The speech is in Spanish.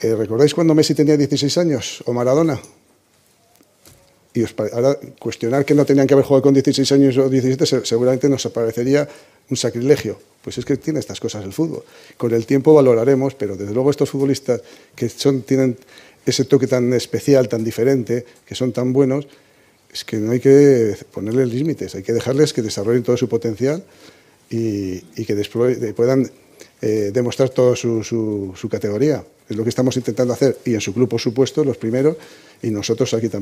Eh, ¿Recordáis cuando Messi tenía 16 años o Maradona? Y os, ahora cuestionar que no tenían que haber jugado con 16 años o 17 seguramente nos parecería un sacrilegio. Pues es que tiene estas cosas el fútbol. Con el tiempo valoraremos, pero desde luego estos futbolistas que son, tienen ese toque tan especial, tan diferente, que son tan buenos, es que no hay que ponerles límites, hay que dejarles que desarrollen todo su potencial y, que eh, puedan eh, demostrar toda su, su categoría. Es lo que estamos intentando hacer y en su club, por supuesto, los primeros y nosotros aquí también.